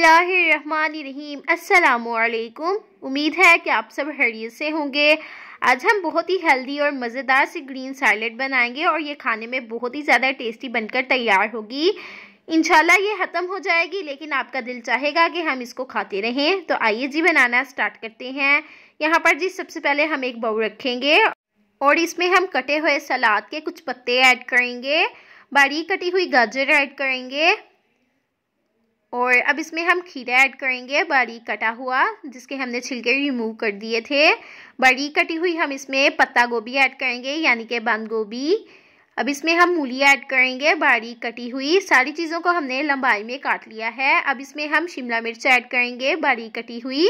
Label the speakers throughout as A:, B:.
A: बिस्मिल्लाहिर्रहमानिर्रहीम अस्सलामुअलैकुम उम्मीद है कि आप सब हरियत से होंगे आज हम बहुत ही हेल्दी और मज़ेदार से ग्रीन सैलड बनाएंगे और ये खाने में बहुत ही ज़्यादा टेस्टी बनकर तैयार होगी इनशाला ये ख़त्म हो जाएगी लेकिन आपका दिल चाहेगा कि हम इसको खाते रहें तो आइए जी बनाना स्टार्ट करते हैं यहाँ पर जी सबसे पहले हम एक बाउल रखेंगे और इसमें हम कटे हुए सलाद के कुछ पत्ते ऐड करेंगे बारीक कटी हुई गाजर ऐड करेंगे और अब इसमें हम खीरा ऐड करेंगे बारीक कटा हुआ जिसके हमने छिलके रिमूव कर दिए थे बारीक कटी हुई हम इसमें पत्ता गोभी ऐड करेंगे यानी कि बंद गोभी अब इसमें हम मूली ऐड करेंगे बारीक कटी हुई सारी चीज़ों को हमने लंबाई में काट लिया है अब इसमें हम शिमला मिर्च ऐड करेंगे बारीक कटी हुई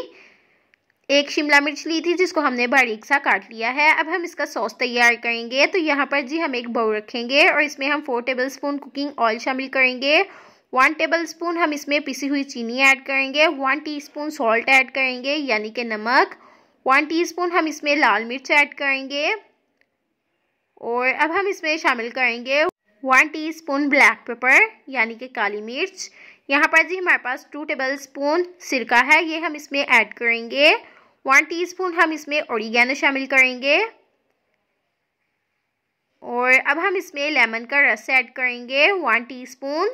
A: एक शिमला मिर्च ली थी जिसको हमने बारीक सा काट लिया है अब हम इसका सॉस तैयार करेंगे तो यहाँ पर जी हम एक बाउल रखेंगे और इसमें हम four tablespoon cooking oil शामिल करेंगे वन टेबल स्पून हम इसमें पिसी हुई चीनी ऐड करेंगे वन टीस्पून सॉल्ट ऐड करेंगे यानी कि नमक वन टीस्पून हम इसमें लाल मिर्च ऐड करेंगे और अब हम इसमें शामिल करेंगे वन टीस्पून ब्लैक पेपर यानी कि काली मिर्च यहाँ पर जी हमारे पास टू टेबल स्पून सिरका है ये हम इसमें ऐड करेंगे वन स्पून हम इसमें ओरिगेनो शामिल करेंगे और अब हम इसमें लेमन का रस ऐड करेंगे वन टीस्पून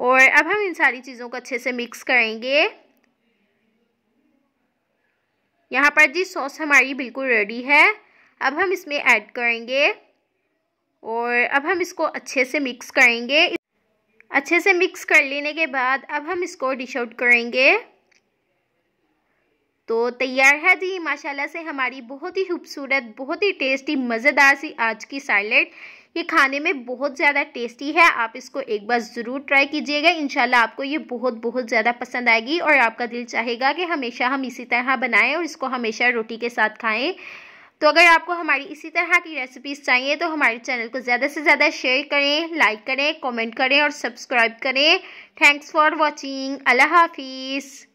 A: और अब हम इन सारी चीज़ों को अच्छे से मिक्स करेंगे यहाँ पर जी सॉस हमारी बिल्कुल रेडी है अब हम इसमें ऐड करेंगे और अब हम इसको अच्छे से मिक्स करेंगे अच्छे से मिक्स कर लेने के बाद अब हम इसको डिश आउट करेंगे तो तैयार है जी माशाल्लाह से हमारी बहुत ही खूबसूरत बहुत ही टेस्टी मज़ेदार सी आज की साइलेट ये खाने में बहुत ज़्यादा टेस्टी है आप इसको एक बार ज़रूर ट्राई कीजिएगा इन आपको ये बहुत बहुत ज़्यादा पसंद आएगी और आपका दिल चाहेगा कि हमेशा हम इसी तरह बनाएं और इसको हमेशा रोटी के साथ खाएं तो अगर आपको हमारी इसी तरह की रेसिपीज़ चाहिए तो हमारे चैनल को ज़्यादा से ज़्यादा शेयर करें लाइक करें कॉमेंट करें और सब्सक्राइब करें थैंक्स फॉर वॉचिंग अल्लाह हाफिज़